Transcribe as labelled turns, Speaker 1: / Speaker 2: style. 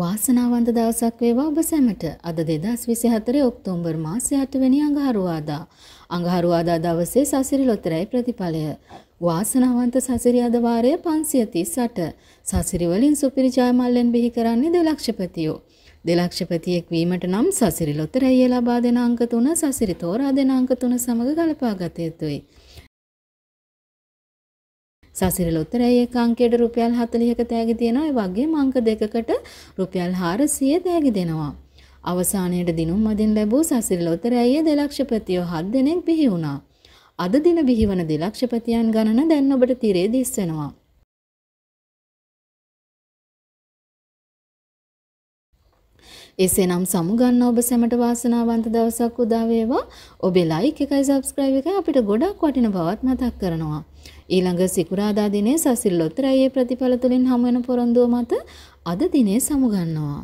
Speaker 1: වාසනාවන්ත දවසක් වේවා ඔබ සැමට. අද 2024 ඔක්තෝබර් මාසයේ 8 වෙනි අඟහරුවාදා. අඟහරුවාදා දවසේ සසිරි ලොතරැයි ප්‍රතිඵලය. වාසනාවන්ත සසිරි අද වාරය 538. සසිරි වලින් සුපිරි ජයමල්ලෙන් බිහි කරන්නේ දෙලක්ෂපතියෝ. දෙලක්ෂපතියෙක් වීමට නම් සසිරි ලොතරැයිය ලබා දෙන අංක 3 සසිරි තෝරා දෙන අංක 3 සමග ගලපා ගත යුතුයි. සසිරල උත්තරයි ඒක අංකයට රුපියල් 40ක තෑගි දෙනවා. ඒ වගේම අංක දෙකකට රුපියල් 400 තෑගි දෙනවා. අවසානයේ දිනුම් මදින් ලැබූ සසිරල උත්තරයි දෙලක්ෂපතියෝ 7 දෙනෙක් බිහි වුණා. අද දින බිහිවන දෙලක්ෂපතියන් ගණන දැන්
Speaker 2: ඔබට තිරේ දිස් වෙනවා.
Speaker 1: එසේනම් සමුගන්න ඔබ සැමට වාසනාවන්ත දවසක් උදා වේවා. ඔබේ ලයික් එකයි subscribe එකයි අපිට ගොඩක් වටින බවත් මතක් කරනවා. ඊළඟ සිකුරාදා දිනේ සසිල් ලොතරැයේ ප්‍රතිඵල තුලින් හමු වෙන පොරොන්දුව මත අද දිනේ
Speaker 2: සමුගන්නවා.